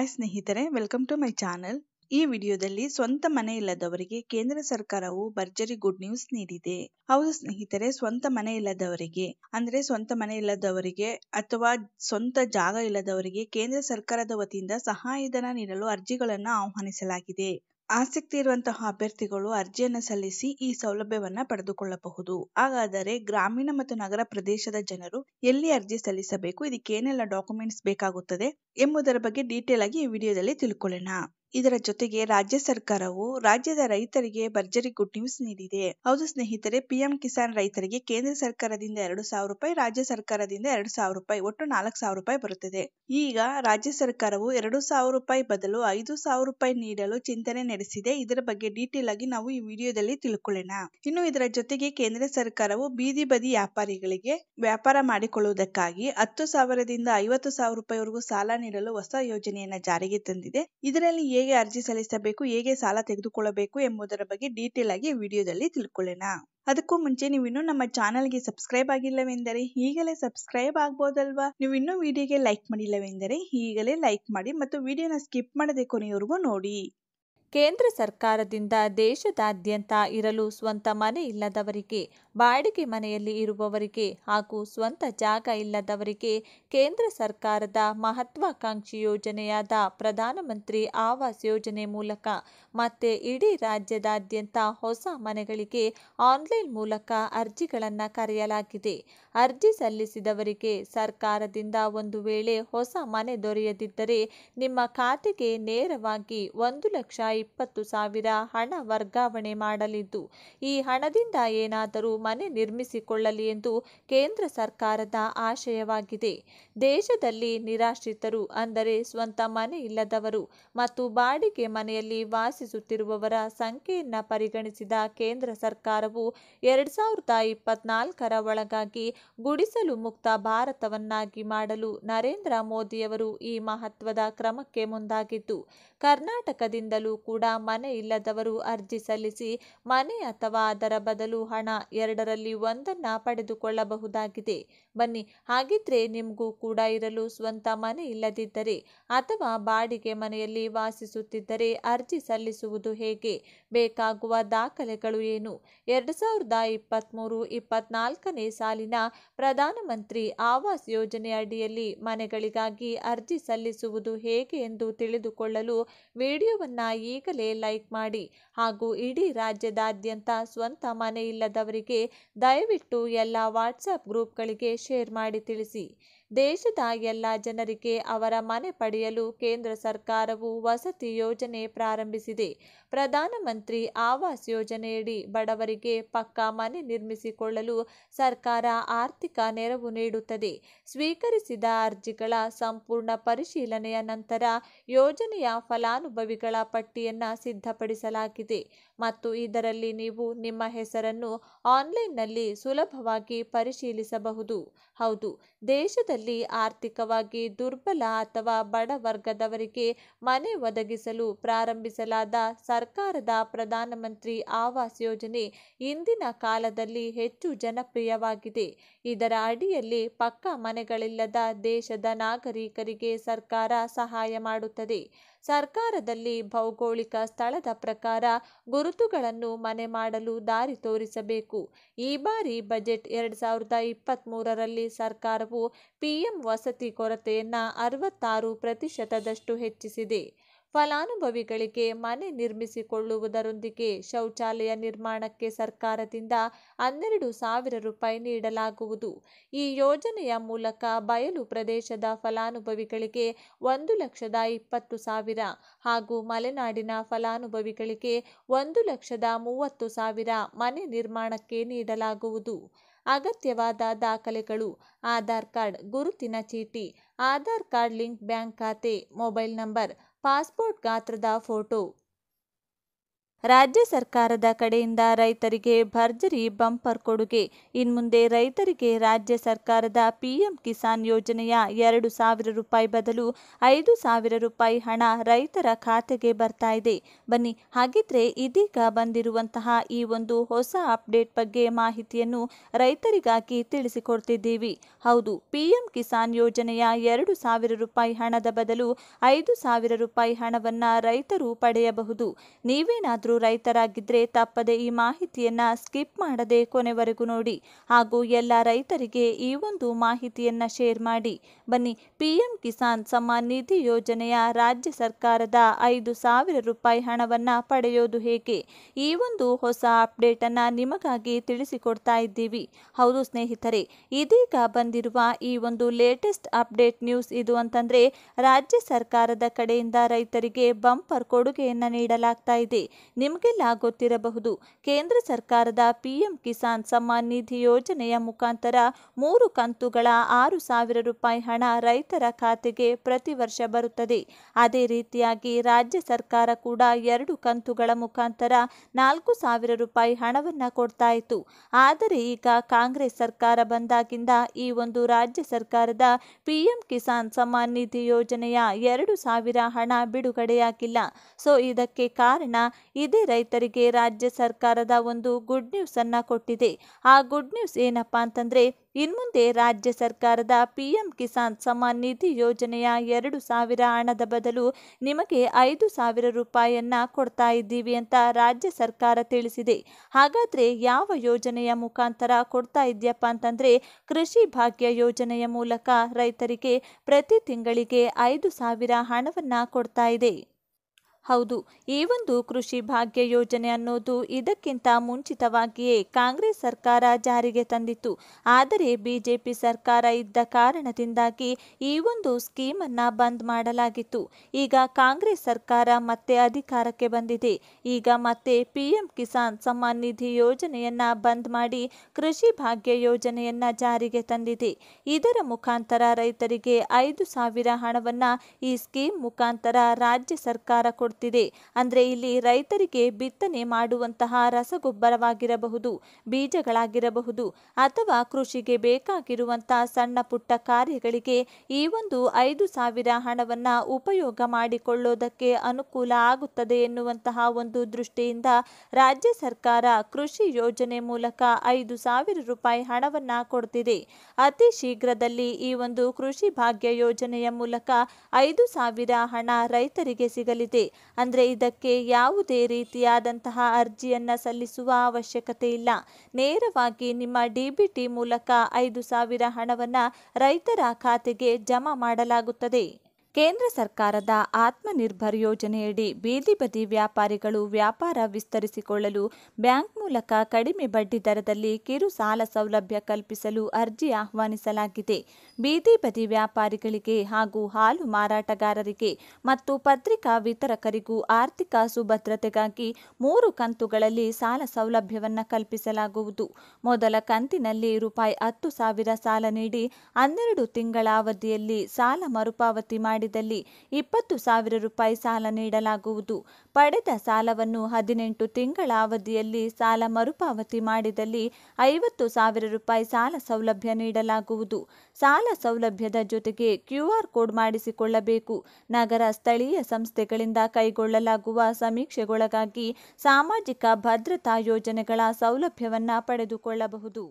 I ಸ್ನೇಹಿತರೆ welcome to my channel ಈ ವಿಡಿಯೋದಲ್ಲಿ ಸ್ವಂತ ಮನೆ ಇಲ್ಲದವರಿಗೆ ಕೇಂದ್ರ ಸರ್ಕಾರವು ಭರ್ಜರಿ ಗುಡ್ ನ್ಯೂಸ್ ನೀಡಿದೆ ಹೌದು ಸ್ನೇಹಿತರೆ ಸ್ವಂತ ಮನೆ ಇಲ್ಲದವರಿಗೆ ಅಂದ್ರೆ ಸ್ವಂತ ಮನೆ ಇಲ್ಲದವರಿಗೆ ಅಥವಾ ಸ್ವಂತ ಜಾಗ ಇಲ್ಲದವರಿಗೆ ಕೇಂದ್ರ ಸರ್ಕಾರದ ವತಿಯಿಂದ ಸಹಾಯಧನ ನೀಡಲು ಅರ್ಜಿಗಳನ್ನು ಆಹ್ವಾನಿಸಲಾಗಿದೆ ಆಸಕ್ತಿ ಇರುವಂತಹ ಅಭ್ಯರ್ಥಿಗಳು ಅರ್ಜಿಯನ್ನು ಸಲ್ಲಿಸಿ ಈ ಸೌಲಭ್ಯವನ್ನ ಪಡೆದುಕೊಳ್ಳಬಹುದು ಹಾಗಾದರೆ ಗ್ರಾಮೀಣ ಮತ್ತು ನಗರ ಪ್ರದೇಶದ ಜನರು ಎಲ್ಲಿ ಅರ್ಜಿ ಸಲ್ಲಿಸಬೇಕು ಇದಕ್ಕೆ ಏನೆಲ್ಲ ಡಾಕ್ಯುಮೆಂಟ್ಸ್ ಬೇಕಾಗುತ್ತದೆ ಎಂಬುದರ ಬಗ್ಗೆ ಡೀಟೇಲ್ ಆಗಿ ಈ ವಿಡಿಯೋದಲ್ಲಿ ತಿಳ್ಕೊಳ್ಳೋಣ ಇದರ ಜೊತೆಗೆ ರಾಜ್ಯ ಸರ್ಕಾರವು ರಾಜ್ಯದ ರೈತರಿಗೆ ಭರ್ಜರಿ ಗುಡ್ ನ್ಯೂಸ್ ನೀಡಿದೆ ಹೌದು ಸ್ನೇಹಿತರೆ ಪಿಎಂ ಕಿಸಾನ್ ರೈತರಿಗೆ ಕೇಂದ್ರ ಸರ್ಕಾರದಿಂದ ಎರಡು ಸಾವಿರ ರೂಪಾಯಿ ರಾಜ್ಯ ಸರ್ಕಾರದಿಂದ ಎರಡು ಸಾವಿರ ರೂಪಾಯಿ ಒಟ್ಟು ನಾಲ್ಕು ಸಾವಿರ ರೂಪಾಯಿ ಬರುತ್ತದೆ ಈಗ ರಾಜ್ಯ ಸರ್ಕಾರವು ಎರಡು ಸಾವಿರ ರೂಪಾಯಿ ಬದಲು ಐದು ಸಾವಿರ ರೂಪಾಯಿ ನೀಡಲು ಚಿಂತನೆ ನಡೆಸಿದೆ ಇದರ ಬಗ್ಗೆ ಡೀಟೇಲ್ ಆಗಿ ನಾವು ಈ ವಿಡಿಯೋದಲ್ಲಿ ತಿಳ್ಕೊಳ್ಳೋಣ ಇನ್ನು ಇದರ ಜೊತೆಗೆ ಕೇಂದ್ರ ಸರ್ಕಾರವು ಬೀದಿ ಬದಿ ವ್ಯಾಪಾರಿಗಳಿಗೆ ವ್ಯಾಪಾರ ಮಾಡಿಕೊಳ್ಳುವುದಕ್ಕಾಗಿ ಹತ್ತು ಸಾವಿರದಿಂದ ಐವತ್ತು ಸಾವಿರ ರೂಪಾಯಿವರೆಗೂ ಸಾಲ ನೀಡಲು ಹೊಸ ಯೋಜನೆಯನ್ನು ಜಾರಿಗೆ ತಂದಿದೆ ಇದರಲ್ಲಿ ಹೇಗೆ ಅರ್ಜಿ ಸಲ್ಲಿಸಬೇಕು ಹೇಗೆ ಸಾಲ ತೆಗೆದುಕೊಳ್ಳಬೇಕು ಎಂಬುದರ ಬಗ್ಗೆ ಡೀಟೇಲ್ ಆಗಿ ವಿಡಿಯೋದಲ್ಲಿ ತಿಳ್ಕೊಳ್ಳೋಣ ಅದಕ್ಕೂ ಮುಂಚೆ ನೀವು ಇನ್ನೂ ನಮ್ಮ ಚಾನಲ್ಗೆ ಸಬ್ಸ್ಕ್ರೈಬ್ ಆಗಿಲ್ಲವೆಂದರೆ ಈಗಲೇ ಸಬ್ಸ್ಕ್ರೈಬ್ ಆಗ್ಬೋದಲ್ವಾ ನೀವು ಇನ್ನೂ ವಿಡಿಯೋಗೆ ಲೈಕ್ ಮಾಡಿಲ್ಲವೆಂದರೆ ಈಗಲೇ ಲೈಕ್ ಮಾಡಿ ಮತ್ತು ವಿಡಿಯೋನ ಸ್ಕಿಪ್ ಮಾಡದೆ ಕೊನೆಯವರೆಗೂ ನೋಡಿ ಕೇಂದ್ರ ಸರ್ಕಾರದಿಂದ ದೇಶದಾದ್ಯಂತ ಇರಲು ಸ್ವಂತ ಮನೆ ಇಲ್ಲದವರಿಗೆ ಬಾಡಿಗೆ ಮನೆಯಲ್ಲಿ ಇರುವವರಿಗೆ ಹಾಗೂ ಸ್ವಂತ ಜಾಗ ಇಲ್ಲದವರಿಗೆ ಕೇಂದ್ರ ಸರ್ಕಾರದ ಮಹತ್ವಾಕಾಂಕ್ಷಿ ಯೋಜನೆಯಾದ ಪ್ರಧಾನಮಂತ್ರಿ ಆವಾಸ್ ಯೋಜನೆ ಮೂಲಕ ಮತ್ತೆ ಇಡೀ ರಾಜ್ಯದಾದ್ಯಂತ ಹೊಸ ಮನೆಗಳಿಗೆ ಆನ್ಲೈನ್ ಮೂಲಕ ಅರ್ಜಿಗಳನ್ನು ಕರೆಯಲಾಗಿದೆ ಅರ್ಜಿ ಸಲ್ಲಿಸಿದವರಿಗೆ ಸರ್ಕಾರದಿಂದ ಒಂದು ವೇಳೆ ಹೊಸ ಮನೆ ದೊರೆಯದಿದ್ದರೆ ನಿಮ್ಮ ಖಾತೆಗೆ ನೇರವಾಗಿ ಒಂದು ಲಕ್ಷ ಇಪ್ಪತ್ತು ಸಾವಿರ ಹಣ ವರ್ಗಾವಣೆ ಮಾಡಲಿದ್ದು ಈ ಹಣದಿಂದ ಏನಾದರೂ ಮನೆ ನಿರ್ಮಿಸಿಕೊಳ್ಳಲಿ ಎಂದು ಕೇಂದ್ರ ಸರ್ಕಾರದ ಆಶಯವಾಗಿದೆ ದೇಶದಲ್ಲಿ ನಿರಾಶ್ರಿತರು ಅಂದರೆ ಸ್ವಂತ ಮನೆ ಇಲ್ಲದವರು ಮತ್ತು ಬಾಡಿಗೆ ಮನೆಯಲ್ಲಿ ವಾಸಿಸುತ್ತಿರುವವರ ಸಂಖ್ಯೆಯನ್ನು ಪರಿಗಣಿಸಿದ ಕೇಂದ್ರ ಸರ್ಕಾರವು ಎರಡ್ ಸಾವಿರದ ಇಪ್ಪತ್ನಾಲ್ಕರ ಒಳಗಾಗಿ ಗುಡಿಸಲು ಮುಕ್ತ ಭಾರತವನ್ನಾಗಿ ಮಾಡಲು ನರೇಂದ್ರ ಮೋದಿಯವರು ಈ ಮಹತ್ವದ ಕ್ರಮಕ್ಕೆ ಮುಂದಾಗಿದ್ದು ಕರ್ನಾಟಕದಿಂದಲೂ ಕೂಡ ಮನೆ ಇಲ್ಲದವರು ಅರ್ಜಿ ಸಲ್ಲಿಸಿ ಮನೆ ಅಥವಾ ಅದರ ಬದಲು ಹಣ ಎರಡರಲ್ಲಿ ಒಂದನ್ನು ಪಡೆದುಕೊಳ್ಳಬಹುದಾಗಿದೆ ಬನ್ನಿ ಹಾಗಿದ್ರೆ ನಿಮಗೂ ಕೂಡ ಇರಲು ಸ್ವಂತ ಮನೆ ಇಲ್ಲದಿದ್ದರೆ ಅಥವಾ ಬಾಡಿಗೆ ಮನೆಯಲ್ಲಿ ವಾಸಿಸುತ್ತಿದ್ದರೆ ಅರ್ಜಿ ಸಲ್ಲಿಸುವುದು ಹೇಗೆ ಬೇಕಾಗುವ ದಾಖಲೆಗಳು ಏನು ಎರಡು ಸಾವಿರದ ಇಪ್ಪತ್ತ್ಮೂರು ಇಪ್ಪತ್ನಾಲ್ಕನೇ ಸಾಲಿನ ಪ್ರಧಾನಮಂತ್ರಿ ಆವಾಸ್ ಯೋಜನೆ ಅಡಿಯಲ್ಲಿ ಮನೆಗಳಿಗಾಗಿ ಅರ್ಜಿ ಸಲ್ಲಿಸುವುದು ಹೇಗೆ ಎಂದು ತಿಳಿದುಕೊಳ್ಳಲು ವಿಡಿಯೋವನ್ನ ಈಗಲೇ ಲೈಕ್ ಮಾಡಿ ಹಾಗೂ ಇಡೀ ರಾಜ್ಯದಾದ್ಯಂತ ಸ್ವಂತ ಮನೆಯಿಲ್ಲದವರಿಗೆ ದಯವಿಟ್ಟು ಎಲ್ಲ ವಾಟ್ಸಪ್ ಗ್ರೂಪ್ಗಳಿಗೆ ಶೇರ್ ಮಾಡಿ ತಿಳಿಸಿ ದೇಶದ ಎಲ್ಲ ಜನರಿಗೆ ಅವರ ಮನೆ ಪಡೆಯಲು ಕೇಂದ್ರ ಸರ್ಕಾರವು ವಸತಿ ಯೋಜನೆ ಪ್ರಾರಂಭಿಸಿದೆ ಪ್ರಧಾನಮಂತ್ರಿ ಆವಾಸ್ ಯೋಜನೆಯಡಿ ಬಡವರಿಗೆ ಪಕ್ಕಾ ಮನೆ ನಿರ್ಮಿಸಿಕೊಳ್ಳಲು ಸರ್ಕಾರ ಆರ್ಥಿಕ ನೆರವು ನೀಡುತ್ತದೆ ಸ್ವೀಕರಿಸಿದ ಅರ್ಜಿಗಳ ಸಂಪೂರ್ಣ ಪರಿಶೀಲನೆಯ ನಂತರ ಯೋಜನೆಯ ಫಲಾನುಭವಿಗಳ ಪಟ್ಟಿಯನ್ನು ಸಿದ್ಧಪಡಿಸಲಾಗಿದೆ ಮತ್ತು ಇದರಲ್ಲಿ ನೀವು ನಿಮ್ಮ ಹೆಸರನ್ನು ಆನ್ಲೈನ್ನಲ್ಲಿ ಸುಲಭವಾಗಿ ಪರಿಶೀಲಿಸಬಹುದು ಹೌದು ದೇಶದಲ್ಲಿ ರಾಜ್ಯದಲ್ಲಿ ಆರ್ಥಿಕವಾಗಿ ದುರ್ಬಲ ಅಥವಾ ಬಡ ವರ್ಗದವರಿಗೆ ಮನೆ ಒದಗಿಸಲು ಪ್ರಾರಂಭಿಸಲಾದ ಸರ್ಕಾರದ ಪ್ರಧಾನಮಂತ್ರಿ ಆವಾಸ್ ಯೋಜನೆ ಇಂದಿನ ಕಾಲದಲ್ಲಿ ಹೆಚ್ಚು ಜನಪ್ರಿಯವಾಗಿದೆ ಇದರ ಅಡಿಯಲ್ಲಿ ಪಕ್ಕಾ ಮನೆಗಳಿಲ್ಲದ ದೇಶದ ನಾಗರಿಕರಿಗೆ ಸರ್ಕಾರ ಸಹಾಯ ಮಾಡುತ್ತದೆ ಸರ್ಕಾರದಲ್ಲಿ ಭೌಗೋಳಿಕ ಸ್ಥಳದ ಪ್ರಕಾರ ಗುರುತುಗಳನ್ನು ಮನೆ ಮಾಡಲು ದಾರಿ ತೋರಿಸಬೇಕು ಈ ಬಾರಿ ಬಜೆಟ್ ಎರಡು ಸಾವಿರದ ಇಪ್ಪತ್ತ್ ಮೂರರಲ್ಲಿ ಸರ್ಕಾರವು ಪಿಎಂ ವಸತಿ ಕೊರತೆಯನ್ನು ಅರವತ್ತಾರು ಪ್ರತಿಶತದಷ್ಟು ಹೆಚ್ಚಿಸಿದೆ ಫಲಾನುಭವಿಗಳಿಗೆ ಮನೆ ನಿರ್ಮಿಸಿಕೊಳ್ಳುವುದರೊಂದಿಗೆ ಶೌಚಾಲಯ ನಿರ್ಮಾಣಕ್ಕೆ ಸರ್ಕಾರದಿಂದ ಹನ್ನೆರಡು ಸಾವಿರ ರೂಪಾಯಿ ನೀಡಲಾಗುವುದು ಈ ಯೋಜನೆಯ ಮೂಲಕ ಬಯಲು ಪ್ರದೇಶದ ಫಲಾನುಭವಿಗಳಿಗೆ ಒಂದು ಲಕ್ಷದ ಇಪ್ಪತ್ತು ಸಾವಿರ ಹಾಗೂ ಮಲೆನಾಡಿನ ಫಲಾನುಭವಿಗಳಿಗೆ ಒಂದು ಲಕ್ಷದ ಮೂವತ್ತು ಸಾವಿರ ಮನೆ ನಿರ್ಮಾಣಕ್ಕೆ ನೀಡಲಾಗುವುದು ಅಗತ್ಯವಾದ ದಾಖಲೆಗಳು ಆಧಾರ್ ಕಾರ್ಡ್ ಗುರುತಿನ ಚೀಟಿ ಆಧಾರ್ ಕಾರ್ಡ್ ಲಿಂಕ್ ಬ್ಯಾಂಕ್ ಖಾತೆ ಮೊಬೈಲ್ ನಂಬರ್ ಪಾಸ್ಪೋರ್ಟ್ ಗಾತ್ರದ ಫೋಟೋ ರಾಜ್ಯ ಸರ್ಕಾರದ ಕಡೆಯಿಂದ ರೈತರಿಗೆ ಭರ್ಜರಿ ಬಂಪರ್ ಕೊಡುಗೆ ಇನ್ಮುಂದೆ ರೈತರಿಗೆ ರಾಜ್ಯ ಸರ್ಕಾರದ ಪಿಎಂ ಕಿಸಾನ್ ಯೋಜನೆಯ ಎರಡು ಸಾವಿರ ರೂಪಾಯಿ ಬದಲು ಐದು ಸಾವಿರ ರೂಪಾಯಿ ಹಣ ರೈತರ ಖಾತೆಗೆ ಬರ್ತಾ ಇದೆ ಬನ್ನಿ ಹಾಗಿದ್ರೆ ಇದೀಗ ಬಂದಿರುವಂತಹ ಈ ಒಂದು ಹೊಸ ಅಪ್ಡೇಟ್ ಬಗ್ಗೆ ಮಾಹಿತಿಯನ್ನು ರೈತರಿಗಾಗಿ ತಿಳಿಸಿಕೊಡ್ತಿದ್ದೀವಿ ಹೌದು ಪಿಎಂ ಕಿಸಾನ್ ಯೋಜನೆಯ ಎರಡು ಸಾವಿರ ರೂಪಾಯಿ ಹಣದ ಬದಲು ಐದು ಸಾವಿರ ರೂಪಾಯಿ ಹಣವನ್ನು ರೈತರು ಪಡೆಯಬಹುದು ನೀವೇನಾದರೂ ಯಾರಾದರೂ ರೈತರಾಗಿದ್ದರೆ ತಪ್ಪದೆ ಈ ಮಾಹಿತಿಯನ್ನ ಸ್ಕಿಪ್ ಮಾಡದೆ ಕೊನೆವರೆಗೂ ನೋಡಿ ಹಾಗೂ ಎಲ್ಲ ರೈತರಿಗೆ ಈ ಒಂದು ಮಾಹಿತಿಯನ್ನ ಶೇರ್ ಮಾಡಿ ಬನ್ನಿ ಪಿಎಂ ಕಿಸಾನ್ ಸಮ್ಮಾನ್ ನಿಧಿ ಯೋಜನೆಯ ರಾಜ್ಯ ಸರ್ಕಾರದ ಐದು ಸಾವಿರ ರೂಪಾಯಿ ಹಣವನ್ನು ಪಡೆಯೋದು ಹೇಗೆ ಈ ಒಂದು ಹೊಸ ಅಪ್ಡೇಟ್ ಅನ್ನ ನಿಮಗಾಗಿ ತಿಳಿಸಿಕೊಡ್ತಾ ಇದ್ದೀವಿ ಹೌದು ಸ್ನೇಹಿತರೆ ಇದೀಗ ಬಂದಿರುವ ಈ ಒಂದು ಲೇಟೆಸ್ಟ್ ಅಪ್ಡೇಟ್ ನ್ಯೂಸ್ ಇದು ಅಂತಂದ್ರೆ ರಾಜ್ಯ ಸರ್ಕಾರದ ಕಡೆಯಿಂದ ರೈತರಿಗೆ ಬಂಪರ್ ಕೊಡುಗೆಯನ್ನ ನೀಡಲಾಗ್ತಾ ಇದೆ ನಿಮಗೆ ಗೊತ್ತಿರಬಹುದು ಕೇಂದ್ರ ಸರ್ಕಾರದ ಪಿಎಂ ಕಿಸಾನ್ ಸಮ್ಮಾನ್ ನಿಧಿ ಯೋಜನೆಯ ಮುಖಾಂತರ ಮೂರು ಕಂತುಗಳ ಆರು ಸಾವಿರ ರೂಪಾಯಿ ಹಣ ರೈತರ ಖಾತೆಗೆ ಪ್ರತಿ ವರ್ಷ ಬರುತ್ತದೆ ಅದೇ ರೀತಿಯಾಗಿ ರಾಜ್ಯ ಸರ್ಕಾರ ಕೂಡ ಎರಡು ಕಂತುಗಳ ಮುಖಾಂತರ ನಾಲ್ಕು ಸಾವಿರ ರೂಪಾಯಿ ಹಣವನ್ನು ಕೊಡ್ತಾ ಇತ್ತು ಆದರೆ ಈಗ ಕಾಂಗ್ರೆಸ್ ಸರ್ಕಾರ ಬಂದಾಗಿಂದ ಈ ಒಂದು ರಾಜ್ಯ ಸರ್ಕಾರದ ಪಿಎಂ ಕಿಸಾನ್ ಸಮ್ಮಾನ್ ನಿಧಿ ಯೋಜನೆಯ ಎರಡು ಸಾವಿರ ಹಣ ಬಿಡುಗಡೆಯಾಗಿಲ್ಲ ಸೊ ಇದಕ್ಕೆ ಕಾರಣ ಇದೆ ರೈತರಿಗೆ ರಾಜ್ಯ ಸರ್ಕಾರದ ಒಂದು ಗುಡ್ ನ್ಯೂಸ್ ಅನ್ನ ಕೊಟ್ಟಿದೆ ಆ ಗುಡ್ ನ್ಯೂಸ್ ಏನಪ್ಪಾ ಅಂತಂದ್ರೆ ಇನ್ಮುಂದೆ ರಾಜ್ಯ ಸರ್ಕಾರದ ಪಿ ಎಂ ಕಿಸಾನ್ ಸಮಾನ್ ನಿಧಿ ಯೋಜನೆಯ ಎರಡು ಸಾವಿರ ಹಣದ ಬದಲು ನಿಮಗೆ ಐದು ಸಾವಿರ ರೂಪಾಯಿಯನ್ನ ಕೊಡ್ತಾ ಇದ್ದೀವಿ ಅಂತ ರಾಜ್ಯ ಸರ್ಕಾರ ತಿಳಿಸಿದೆ ಹಾಗಾದ್ರೆ ಯಾವ ಯೋಜನೆಯ ಮುಖಾಂತರ ಕೊಡ್ತಾ ಇದೆಯಪ್ಪ ಅಂತಂದ್ರೆ ಕೃಷಿ ಭಾಗ್ಯ ಯೋಜನೆಯ ಮೂಲಕ ರೈತರಿಗೆ ಪ್ರತಿ ತಿಂಗಳಿಗೆ ಐದು ಸಾವಿರ ಹಣವನ್ನ ಕೊಡ್ತಾ ಇದೆ ಹೌದು ಈ ಒಂದು ಕೃಷಿ ಭಾಗ್ಯ ಯೋಜನೆ ಅನ್ನೋದು ಇದಕ್ಕಿಂತ ಮುಂಚಿತವಾಗಿಯೇ ಕಾಂಗ್ರೆಸ್ ಸರ್ಕಾರ ಜಾರಿಗೆ ತಂದಿತ್ತು ಆದರೆ ಬಿಜೆಪಿ ಸರ್ಕಾರ ಇದ್ದ ಕಾರಣದಿಂದಾಗಿ ಈ ಒಂದು ಸ್ಕೀಮನ್ನ ಬಂದ್ ಮಾಡಲಾಗಿತ್ತು ಈಗ ಕಾಂಗ್ರೆಸ್ ಸರ್ಕಾರ ಮತ್ತೆ ಅಧಿಕಾರಕ್ಕೆ ಬಂದಿದೆ ಈಗ ಮತ್ತೆ ಪಿಎಂ ಕಿಸಾನ್ ಸಮ್ಮಾನ್ ನಿಧಿ ಯೋಜನೆಯನ್ನ ಬಂದ್ ಮಾಡಿ ಕೃಷಿ ಭಾಗ್ಯ ಯೋಜನೆಯನ್ನ ಜಾರಿಗೆ ತಂದಿದೆ ಇದರ ಮುಖಾಂತರ ರೈತರಿಗೆ ಐದು ಸಾವಿರ ಹಣವನ್ನು ಈ ಸ್ಕೀಮ್ ಮುಖಾಂತರ ರಾಜ್ಯ ಸರ್ಕಾರ ಕೊಡ್ತಿದೆ ಅಂದ್ರೆ ಇಲ್ಲಿ ರೈತರಿಗೆ ಬಿತ್ತನೆ ಮಾಡುವಂತಹ ರಸಗೊಬ್ಬರವಾಗಿರಬಹುದು ಬೀಜಗಳಾಗಿರಬಹುದು ಅಥವಾ ಕೃಷಿಗೆ ಬೇಕಾಗಿರುವಂತಹ ಸಣ್ಣ ಪುಟ್ಟ ಕಾರ್ಯಗಳಿಗೆ ಈ ಒಂದು ಐದು ಸಾವಿರ ಹಣವನ್ನು ಉಪಯೋಗ ಮಾಡಿಕೊಳ್ಳೋದಕ್ಕೆ ಅನುಕೂಲ ಆಗುತ್ತದೆ ಎನ್ನುವಂತಹ ಒಂದು ದೃಷ್ಟಿಯಿಂದ ರಾಜ್ಯ ಸರ್ಕಾರ ಕೃಷಿ ಯೋಜನೆ ಮೂಲಕ ಐದು ಸಾವಿರ ರೂಪಾಯಿ ಹಣವನ್ನು ಕೊಡ್ತಿದೆ ಅತಿ ಶೀಘ್ರದಲ್ಲಿ ಈ ಒಂದು ಕೃಷಿ ಭಾಗ್ಯ ಯೋಜನೆಯ ಮೂಲಕ ಐದು ಸಾವಿರ ಹಣ ರೈತರಿಗೆ ಸಿಗಲಿದೆ ಅಂದರೆ ಇದಕ್ಕೆ ಯಾವುದೇ ರೀತಿಯಾದಂತಹ ಅರ್ಜಿಯನ್ನು ಸಲ್ಲಿಸುವ ಅವಶ್ಯಕತೆ ಇಲ್ಲ ನೇರವಾಗಿ ನಿಮ್ಮ ಡಿಬಿಟಿ ಮೂಲಕ ಐದು ಸಾವಿರ ಹಣವನ್ನು ರೈತರ ಖಾತೆಗೆ ಜಮಾ ಮಾಡಲಾಗುತ್ತದೆ ಕೇಂದ್ರ ಸರ್ಕಾರದ ಆತ್ಮನಿರ್ಭರ್ ಯೋಜನೆಯಡಿ ಬೀದಿ ಬದಿ ವ್ಯಾಪಾರಿಗಳು ವ್ಯಾಪಾರ ವಿಸ್ತರಿಸಿಕೊಳ್ಳಲು ಬ್ಯಾಂಕ್ ಮೂಲಕ ಕಡಿಮೆ ಬಡ್ಡಿ ದರದಲ್ಲಿ ಕಿರು ಸಾಲ ಸೌಲಭ್ಯ ಕಲ್ಪಿಸಲು ಅರ್ಜಿ ಆಹ್ವಾನಿಸಲಾಗಿದೆ ಬೀದಿ ಬದಿ ವ್ಯಾಪಾರಿಗಳಿಗೆ ಹಾಗೂ ಹಾಲು ಮಾರಾಟಗಾರರಿಗೆ ಮತ್ತು ಪತ್ರಿಕಾ ವಿತರಕರಿಗೂ ಆರ್ಥಿಕ ಸುಭದ್ರತೆಗಾಗಿ ಮೂರು ಕಂತುಗಳಲ್ಲಿ ಸಾಲ ಸೌಲಭ್ಯವನ್ನು ಕಲ್ಪಿಸಲಾಗುವುದು ಮೊದಲ ಕಂತಿನಲ್ಲಿ ರೂಪಾಯಿ ಹತ್ತು ಸಾವಿರ ಸಾಲ ನೀಡಿ ಹನ್ನೆರಡು ತಿಂಗಳ ಅವಧಿಯಲ್ಲಿ ಸಾಲ ಮರುಪಾವತಿ ಮಾಡಿ ಮಾಡಿದಲ್ಲಿ ಇಪ್ಪತ್ತು ಸಾವಿರ ರೂಪಾಯಿ ಸಾಲ ನೀಡಲಾಗುವುದು ಪಡೆದ ಸಾಲವನ್ನು ಹದಿನೆಂಟು ತಿಂಗಳ ಅವಧಿಯಲ್ಲಿ ಸಾಲ ಮರುಪಾವತಿ ಮಾಡಿದಲ್ಲಿ ಐವತ್ತು ಸಾವಿರ ರೂಪಾಯಿ ಸಾಲ ಸೌಲಭ್ಯ ನೀಡಲಾಗುವುದು ಸಾಲ ಸೌಲಭ್ಯದ ಜೊತೆಗೆ ಕ್ಯೂಆರ್ ಕೋಡ್ ಮಾಡಿಸಿಕೊಳ್ಳಬೇಕು ನಗರ ಸ್ಥಳೀಯ ಸಂಸ್ಥೆಗಳಿಂದ ಕೈಗೊಳ್ಳಲಾಗುವ ಸಮೀಕ್ಷೆಗೊಳಗಾಗಿ ಸಾಮಾಜಿಕ ಭದ್ರತಾ ಯೋಜನೆಗಳ ಸೌಲಭ್ಯವನ್ನು ಪಡೆದುಕೊಳ್ಳಬಹುದು